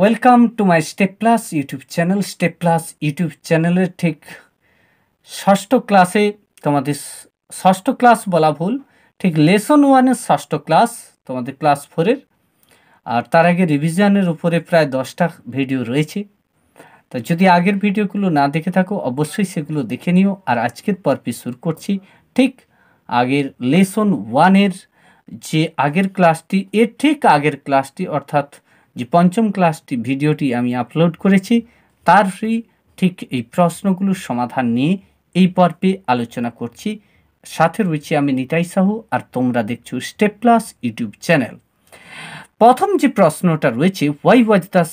Welcome to my step plus YouTube channel step plus YouTube চ্যানেলের ঠিক ষষ্ঠ ক্লাসে তোমাদের ষষ্ঠ ক্লাস বলা ভুল ঠিক লেসন ওয়ানের ষষ্ঠ ক্লাস তোমাদের ক্লাস ফোরের আর তার আগে রিভিশনের উপরে প্রায় দশটা ভিডিও রয়েছে তো যদি আগের ভিডিওগুলো না দেখে থাকো অবশ্যই সেগুলো দেখে নিও আর আজকের পর্বে শুরু করছি ঠিক আগের লেসন ওয়ানের যে আগের ক্লাসটি এর ঠিক আগের ক্লাসটি অর্থাৎ যে পঞ্চম ক্লাসটি ভিডিওটি আমি আপলোড করেছি তারই ঠিক এই প্রশ্নগুলোর সমাধান নিয়ে এই পর্বে আলোচনা করছি সাথে রয়েছে আমি নিতাই সাহু আর তোমরা দেখছো স্টেপ প্লাস ইউটিউব চ্যানেল প্রথম যে প্রশ্নটা রয়েছে why was the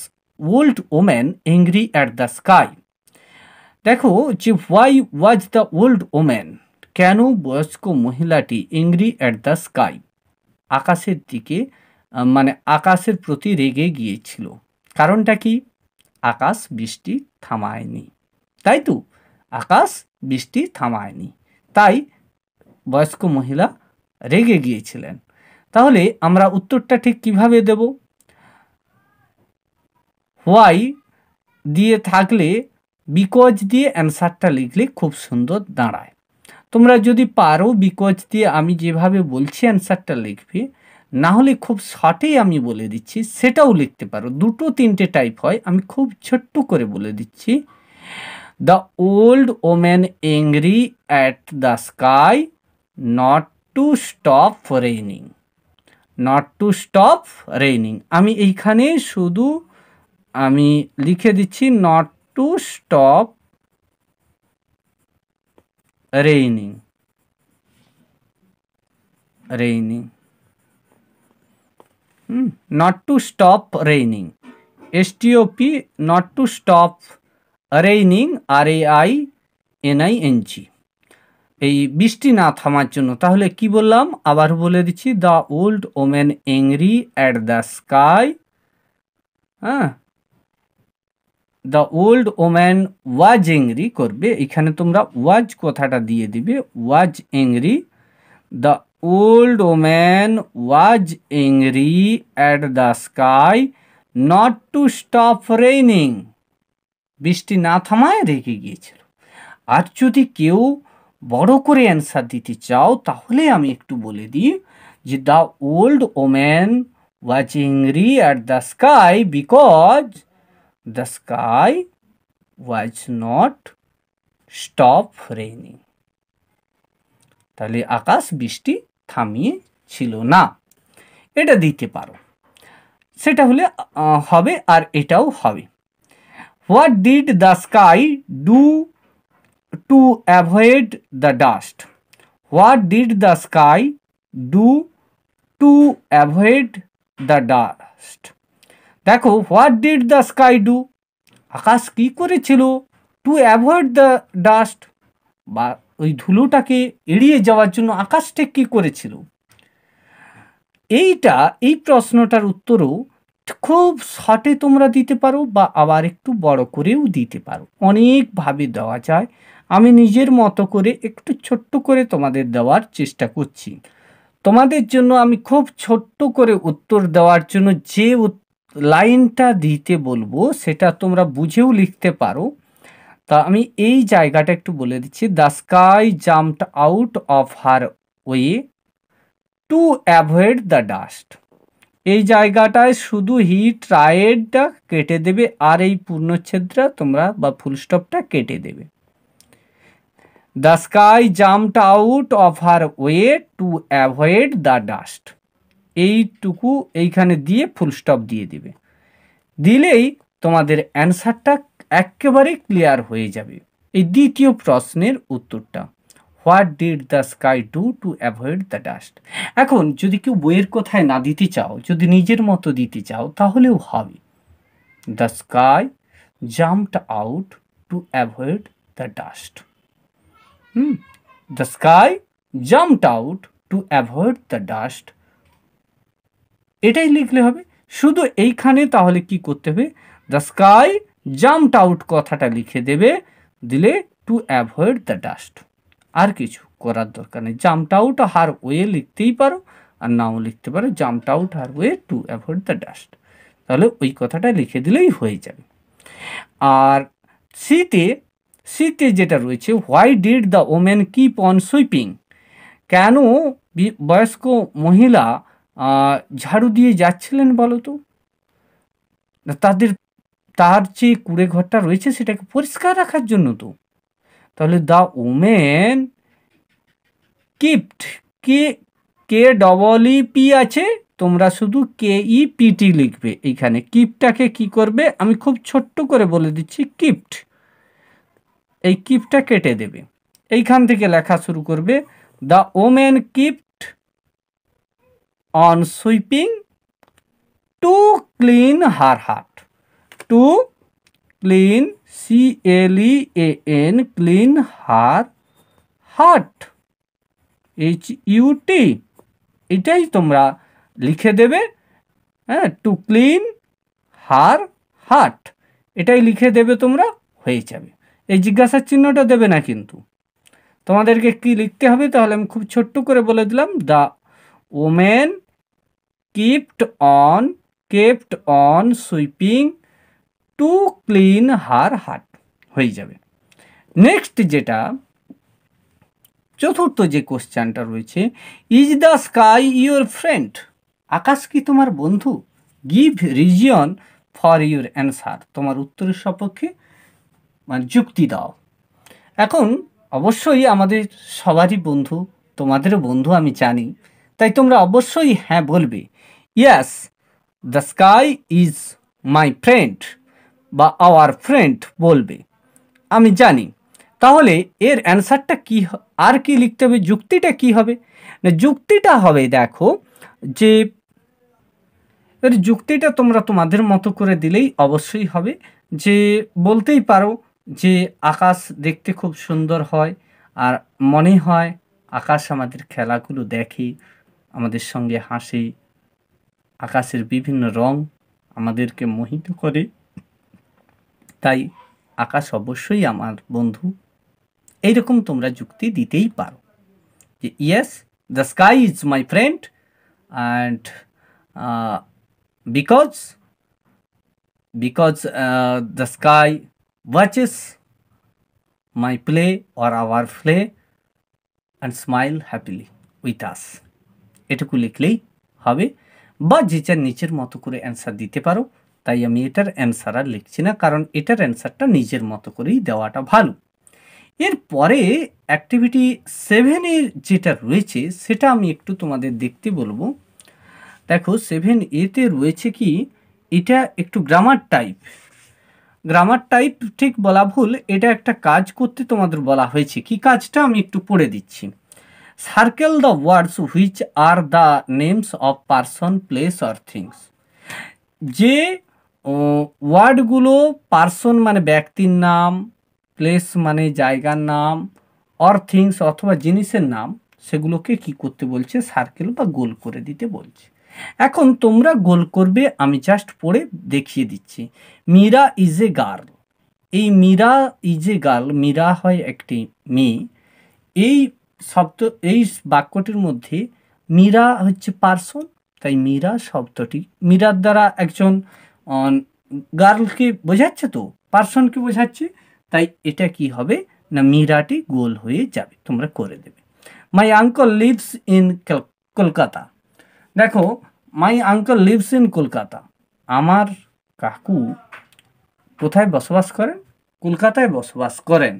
old woman angry at the sky দেখো যে why was the old woman কেন বয়স্ক মহিলাটি এংরি অ্যাট দ্য স্কাই আকাশের দিকে মানে আকাশের প্রতি রেগে গিয়েছিল কারণটা কি আকাশ বৃষ্টি থামায়নি তাই তো আকাশ বৃষ্টি থামায়নি তাই বয়স্ক মহিলা রেগে গিয়েছিলেন তাহলে আমরা উত্তরটা ঠিক কিভাবে দেব হোয়াই দিয়ে থাকলে বিকজ দিয়ে অ্যান্সারটা লিখলে খুব সুন্দর দাঁড়ায় তোমরা যদি পারো বিকজ দিয়ে আমি যেভাবে বলছি অ্যান্সারটা লিখবে না হলে খুব শর্টেই আমি বলে দিচ্ছি সেটাও লিখতে পারো দুটো তিনটে টাইপ হয় আমি খুব ছোট্ট করে বলে দিচ্ছি the old woman angry at the sky not to stop raining not to stop raining আমি এইখানে শুধু আমি লিখে দিচ্ছি not to stop raining raining Hmm. not to stop raining. STOP not to stop raining R A I N I N G এই বৃষ্টি না থামার জন্য তাহলে কি বললাম আবার বলে দিচ্ছি the old women angry at the sky হ্যাঁ the old woman was angry করবে এখানে তোমরা ওয়াজ কথাটা দিয়ে দিবে was angry the old woman was angry at the sky not to stop raining বৃষ্টি না থামায় রেগে গিয়েছিল আর যদি কেউ বড় করে অ্যান্সার দিতে চাও তাহলে আমি একটু বলে দিই যে the old woman watch angry at the sky because the sky was not stop raining তাহলে আকাশ বৃষ্টি থামিয়ে ছিল না এটা দিতে পারো সেটা হলে হবে আর এটাও হবে what did the sky do to avoid the dust what did the sky do to avoid the dust দেখো what did the sky do আকাশ কী করেছিল টু অ্যাভয়েড দ্য ডাস্ট বা ওই ধুলোটাকে এড়িয়ে যাওয়ার জন্য আকাশটা কী করেছিল এইটা এই প্রশ্নটার উত্তরও খুব শর্টে তোমরা দিতে পারো বা আবার একটু বড় করেও দিতে পারো অনেকভাবে দেওয়া যায় আমি নিজের মতো করে একটু ছোট্ট করে তোমাদের দেওয়ার চেষ্টা করছি তোমাদের জন্য আমি খুব ছোট্ট করে উত্তর দেওয়ার জন্য যে লাইনটা দিতে বলবো সেটা তোমরা বুঝেও লিখতে পারো তা আমি এই জায়গাটা একটু বলে দিচ্ছি the sky jumped out of her way to avoid the dust এই জায়গাটায় শুধু হি ট্রায়েডটা কেটে দেবে আর এই পূর্ণচ্ছেদটা তোমরা বা ফুলস্টপটা কেটে দেবে the sky jumped out of her way to avoid the dust এইটুকু এইখানে দিয়ে ফুলস্টপ দিয়ে দিবে দিলেই তোমাদের অ্যান্সারটা একেবারে ক্লিয়ার হয়ে যাবে এই দ্বিতীয় প্রশ্নের উত্তরটা what did the sky do to avoid the dust এখন যদি কেউ বইয়ের কোথায় না দিতে চাও যদি নিজের মতো দিতে চাও তাহলেও হবে the sky jumped out to avoid the dust hmm the sky jumped out to avoid the dust এটাই লিখলে হবে শুধু এইখানে তাহলে কি করতে হবে দ্য স্কাই জাম্পড আউট কথাটা লিখে দেবে দিলে টু অ্যাভয়েড দ্য ডাস্ট আর কিছু করার দরকার নেই জাম্পড আউট হার ওয়ে লিখতেই পারো আর নাও লিখতে পারো jumped out her way to avoid the dust তাহলে ওই কথাটা লিখে দিলেই হয়ে যাবে আর সিতে সিতে যেটা রয়েছে why did the women keep on sweeping কেন বয়স্ক মহিলা ঝাড়ু দিয়ে যাচ্ছিলেন বলো তো তাদের তার যে কুড়ে ঘরটা রয়েছে সেটাকে পরিষ্কার রাখার জন্য তো তাহলে the women kept K K double E P আছে তোমরা শুধু কে ই পিটি লিখবে এইখানে কিপটাকে কি করবে আমি খুব ছোট্ট করে বলে দিচ্ছি কিপ্ট এই কিপটা কেটে দেবে এইখান থেকে লেখা শুরু করবে the women kept on sweeping to clean her hut to clean C L E A N clean her heart H U T এটাই তোমরা লিখে দেবে হ্যাঁ টু ক্লিন হার হার্ট এটাই লিখে দেবে তোমরা হয়ে যাবে এই জিজ্ঞাসার চিহ্নটা দেবে না কিন্তু তোমাদেরকে কি লিখতে হবে তাহলে আমি খুব ছোট্ট করে বলে দিলাম the women kept on kept on sweeping to clean her heart হয়ে যাবে নেক্সট যেটা চতুর্থ যে কোশ্চানটা রয়েছে is the sky your friend আকাশ কি তোমার বন্ধু give reason for your answer তোমার উত্তরের সপক্ষে মানে যুক্তি দাও এখন অবশ্যই আমাদের সবারই বন্ধু তোমাদেরও বন্ধু আমি জানি তাই তোমরা অবশ্যই হ্যাঁ বলবে yes the sky is my friend বা আওয়ার ফ্রেন্ড বলবে আমি জানি তাহলে এর অ্যান্সারটা কি আর কি লিখতে হবে যুক্তিটা কি হবে না যুক্তিটা হবে দেখো যে এর যুক্তিটা তোমরা তোমাদের মতো করে দিলেই অবশ্যই হবে যে বলতেই পারো যে আকাশ দেখতে খুব সুন্দর হয় আর মনে হয় আকাশ আমাদের খেলাগুলো দেখে আমাদের সঙ্গে হাসে আকাশের বিভিন্ন রং আমাদেরকে মোহিত করে তাই আকাশ অবশ্যই আমার বন্ধু এইরকম তোমরা যুক্তি দিতেই পারো যে yes the sky is my friend and because because the sky watches my play or our play and smile happily with us এটুকু লিখলেই হবে বা যে যার নিচের মতো করে অ্যান্সার দিতে পারো তাই আমি এটার অ্যান্সার আর লিখছি না কারণ এটার অ্যান্সারটা নিজের মতো করেই দেওয়াটা ভালো এরপরে অ্যাক্টিভিটি সেভেনের যেটা রয়েছে সেটা আমি একটু তোমাদের দেখতে বলবো দেখো সেভেন এতে রয়েছে কি এটা একটু গ্রামার টাইপ গ্রামার টাইপ ঠিক বলা ভুল এটা একটা কাজ করতে তোমাদের বলা হয়েছে কি কাজটা আমি একটু পড়ে দিচ্ছি circle the words which are the names of person place or things যে ওয়ার্ডগুলো পার্সন মানে ব্যক্তির নাম প্লেস মানে জায়গার নাম অর থিংস অথবা জিনিসের নাম সেগুলোকে কি করতে বলছে সার্কেল বা গোল করে দিতে বলছে এখন তোমরা গোল করবে আমি জাস্ট পড়ে দেখিয়ে দিচ্ছি মীরা ইজ এ গার্ল এই Meera is a girl Meera হয় একটি মেয়ে এই শব্দ এই বাক্যটির মধ্যে মীরা হচ্ছে পার্সন তাই মীরা শব্দটি মীরার দ্বারা একজন গার্লকে বোঝাচ্ছে তো পার্সনকে বোঝাচ্ছে তাই এটা কি হবে না মিরাটি গোল হয়ে যাবে তোমরা করে দেবে my uncle lives in Kolkata দেখো my uncle lives in Kolkata আমার কাকু কোথায় বসবাস করেন কলকাতায় বসবাস করেন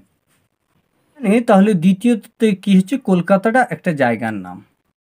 মানে তাহলে দ্বিতীয়তে কি হচ্ছে কলকাতাটা একটা জায়গার নাম